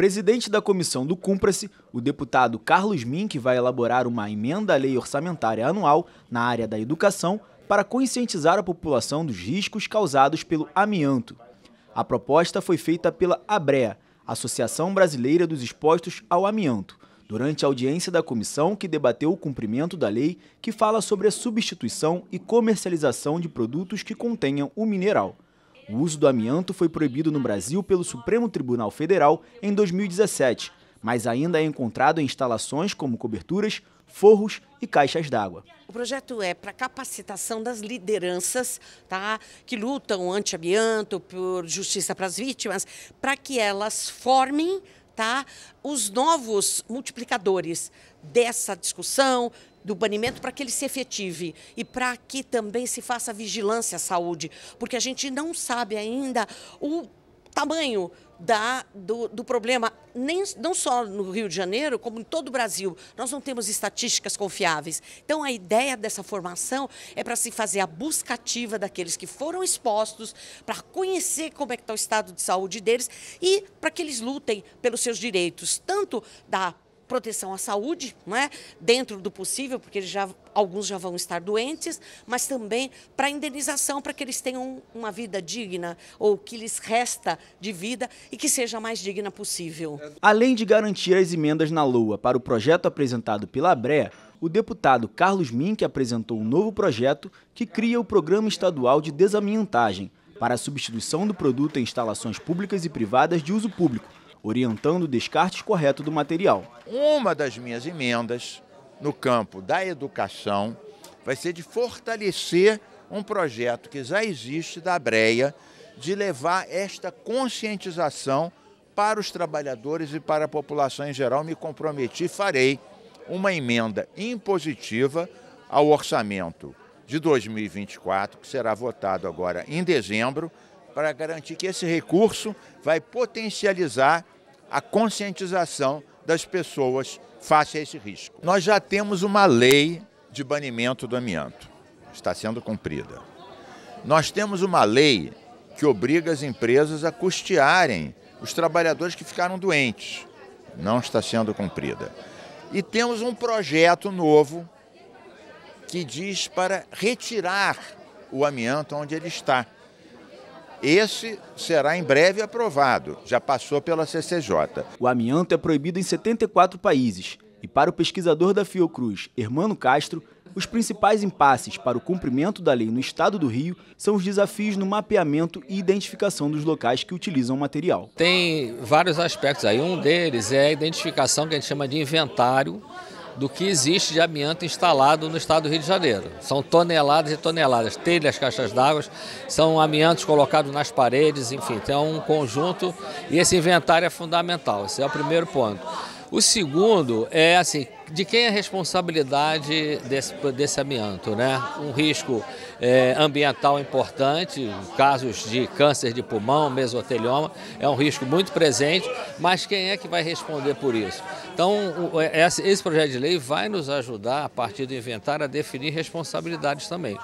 Presidente da comissão do Cumpra-se, o deputado Carlos Mink vai elaborar uma emenda à lei orçamentária anual na área da educação para conscientizar a população dos riscos causados pelo amianto. A proposta foi feita pela ABREA, Associação Brasileira dos Expostos ao Amianto, durante a audiência da comissão que debateu o cumprimento da lei que fala sobre a substituição e comercialização de produtos que contenham o mineral. O uso do amianto foi proibido no Brasil pelo Supremo Tribunal Federal em 2017, mas ainda é encontrado em instalações como coberturas, forros e caixas d'água. O projeto é para capacitação das lideranças tá, que lutam anti-amianto, por justiça para as vítimas, para que elas formem tá, os novos multiplicadores dessa discussão, do banimento para que ele se efetive e para que também se faça vigilância à saúde, porque a gente não sabe ainda o tamanho da, do, do, problema, nem, não só no Rio de Janeiro, como em todo o Brasil. Nós não temos estatísticas confiáveis. Então, a ideia dessa formação é para se fazer a busca ativa daqueles que foram expostos, para conhecer como é que está o estado de saúde deles e para que eles lutem pelos seus direitos, tanto da proteção à saúde, não é? dentro do possível, porque eles já, alguns já vão estar doentes, mas também para indenização, para que eles tenham uma vida digna ou que lhes resta de vida e que seja a mais digna possível. Além de garantir as emendas na LOA para o projeto apresentado pela BRE, o deputado Carlos Mink apresentou um novo projeto que cria o Programa Estadual de Desamiantagem para a substituição do produto em instalações públicas e privadas de uso público, orientando o descarte correto do material. Uma das minhas emendas no campo da educação vai ser de fortalecer um projeto que já existe da Breia de levar esta conscientização para os trabalhadores e para a população em geral. Me comprometi, farei uma emenda impositiva ao orçamento de 2024, que será votado agora em dezembro, para garantir que esse recurso vai potencializar a conscientização das pessoas face a esse risco. Nós já temos uma lei de banimento do amianto, está sendo cumprida. Nós temos uma lei que obriga as empresas a custearem os trabalhadores que ficaram doentes, não está sendo cumprida. E temos um projeto novo que diz para retirar o amianto onde ele está. Esse será em breve aprovado, já passou pela CCJ. O amianto é proibido em 74 países. E para o pesquisador da Fiocruz, Hermano Castro, os principais impasses para o cumprimento da lei no estado do Rio são os desafios no mapeamento e identificação dos locais que utilizam o material. Tem vários aspectos aí. Um deles é a identificação que a gente chama de inventário do que existe de amianto instalado no estado do Rio de Janeiro. São toneladas e toneladas, telhas, caixas d'água, são amiantos colocados nas paredes, enfim, tem um conjunto e esse inventário é fundamental, esse é o primeiro ponto. O segundo é assim, de quem é a responsabilidade desse, desse amianto, né? Um risco é, ambiental importante, casos de câncer de pulmão, mesotelioma, é um risco muito presente, mas quem é que vai responder por isso? Então, é, esse projeto de lei vai nos ajudar, a partir do inventário, a definir responsabilidades também.